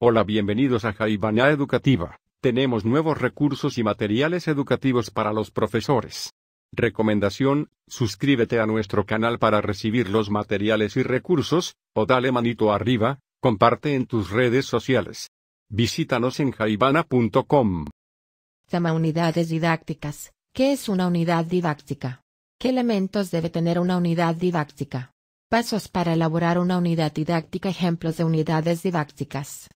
Hola, bienvenidos a Jaibana Educativa. Tenemos nuevos recursos y materiales educativos para los profesores. Recomendación, suscríbete a nuestro canal para recibir los materiales y recursos, o dale manito arriba, comparte en tus redes sociales. Visítanos en jaibana.com. Tama unidades didácticas. ¿Qué es una unidad didáctica? ¿Qué elementos debe tener una unidad didáctica? Pasos para elaborar una unidad didáctica. Ejemplos de unidades didácticas.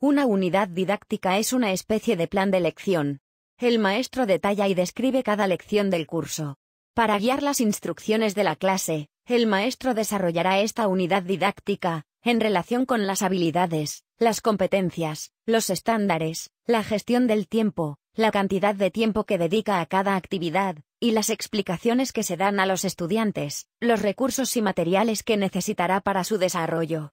Una unidad didáctica es una especie de plan de lección. El maestro detalla y describe cada lección del curso. Para guiar las instrucciones de la clase, el maestro desarrollará esta unidad didáctica, en relación con las habilidades, las competencias, los estándares, la gestión del tiempo, la cantidad de tiempo que dedica a cada actividad, y las explicaciones que se dan a los estudiantes, los recursos y materiales que necesitará para su desarrollo.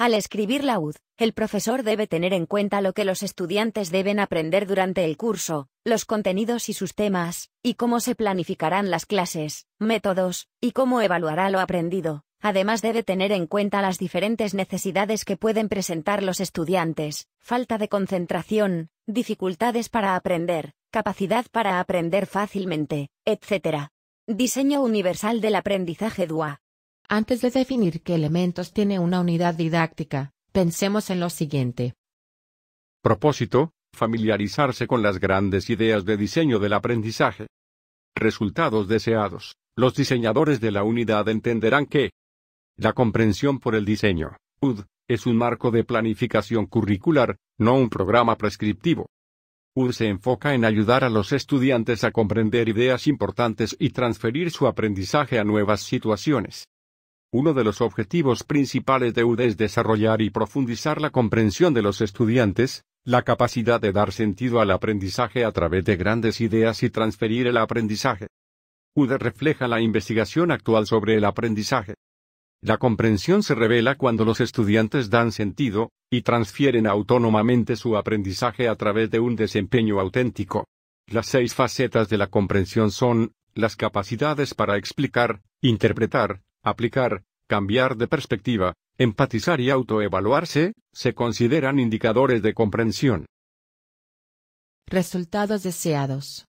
Al escribir la UD, el profesor debe tener en cuenta lo que los estudiantes deben aprender durante el curso, los contenidos y sus temas, y cómo se planificarán las clases, métodos, y cómo evaluará lo aprendido. Además debe tener en cuenta las diferentes necesidades que pueden presentar los estudiantes, falta de concentración, dificultades para aprender, capacidad para aprender fácilmente, etc. Diseño Universal del Aprendizaje DUA. Antes de definir qué elementos tiene una unidad didáctica, pensemos en lo siguiente. Propósito, familiarizarse con las grandes ideas de diseño del aprendizaje. Resultados deseados. Los diseñadores de la unidad entenderán que la comprensión por el diseño, UD, es un marco de planificación curricular, no un programa prescriptivo. UD se enfoca en ayudar a los estudiantes a comprender ideas importantes y transferir su aprendizaje a nuevas situaciones. Uno de los objetivos principales de UDE es desarrollar y profundizar la comprensión de los estudiantes, la capacidad de dar sentido al aprendizaje a través de grandes ideas y transferir el aprendizaje. UDE refleja la investigación actual sobre el aprendizaje. La comprensión se revela cuando los estudiantes dan sentido, y transfieren autónomamente su aprendizaje a través de un desempeño auténtico. Las seis facetas de la comprensión son, las capacidades para explicar, interpretar, aplicar, cambiar de perspectiva, empatizar y autoevaluarse, se consideran indicadores de comprensión. Resultados deseados.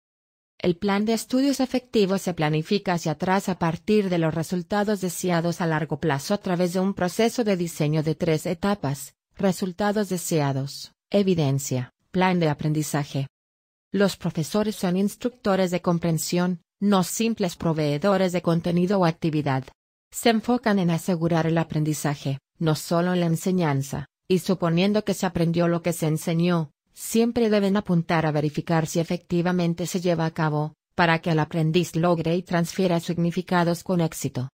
El plan de estudios efectivos se planifica hacia atrás a partir de los resultados deseados a largo plazo a través de un proceso de diseño de tres etapas, resultados deseados, evidencia, plan de aprendizaje. Los profesores son instructores de comprensión, no simples proveedores de contenido o actividad se enfocan en asegurar el aprendizaje, no solo en la enseñanza, y suponiendo que se aprendió lo que se enseñó, siempre deben apuntar a verificar si efectivamente se lleva a cabo, para que el aprendiz logre y transfiera significados con éxito.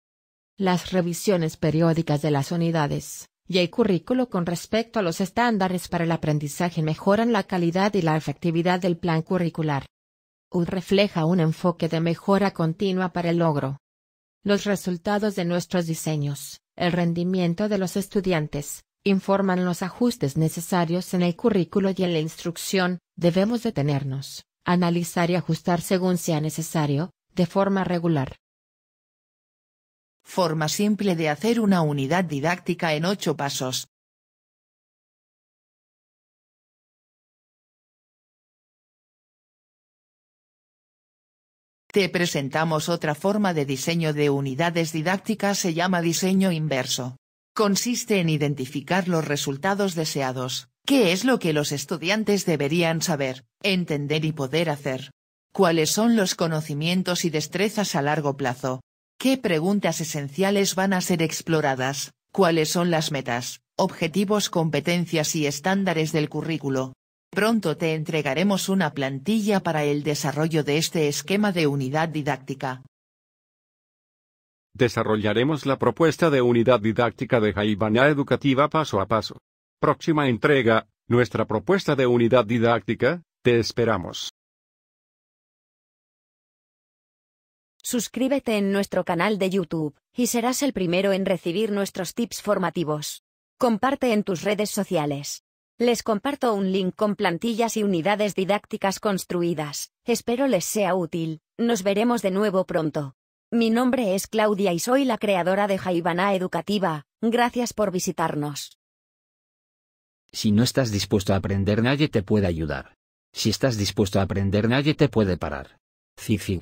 Las revisiones periódicas de las unidades y el currículo con respecto a los estándares para el aprendizaje mejoran la calidad y la efectividad del plan curricular. UD refleja un enfoque de mejora continua para el logro los resultados de nuestros diseños, el rendimiento de los estudiantes, informan los ajustes necesarios en el currículo y en la instrucción, debemos detenernos, analizar y ajustar según sea necesario, de forma regular. Forma simple de hacer una unidad didáctica en ocho pasos. Te presentamos otra forma de diseño de unidades didácticas se llama diseño inverso. Consiste en identificar los resultados deseados, qué es lo que los estudiantes deberían saber, entender y poder hacer. ¿Cuáles son los conocimientos y destrezas a largo plazo? ¿Qué preguntas esenciales van a ser exploradas? ¿Cuáles son las metas, objetivos, competencias y estándares del currículo? Pronto te entregaremos una plantilla para el desarrollo de este esquema de unidad didáctica. Desarrollaremos la propuesta de unidad didáctica de Jaibana Educativa paso a paso. Próxima entrega, nuestra propuesta de unidad didáctica, te esperamos. Suscríbete en nuestro canal de YouTube, y serás el primero en recibir nuestros tips formativos. Comparte en tus redes sociales. Les comparto un link con plantillas y unidades didácticas construidas. Espero les sea útil. Nos veremos de nuevo pronto. Mi nombre es Claudia y soy la creadora de Jaivana Educativa. Gracias por visitarnos. Si no estás dispuesto a aprender, nadie te puede ayudar. Si estás dispuesto a aprender, nadie te puede parar. Zig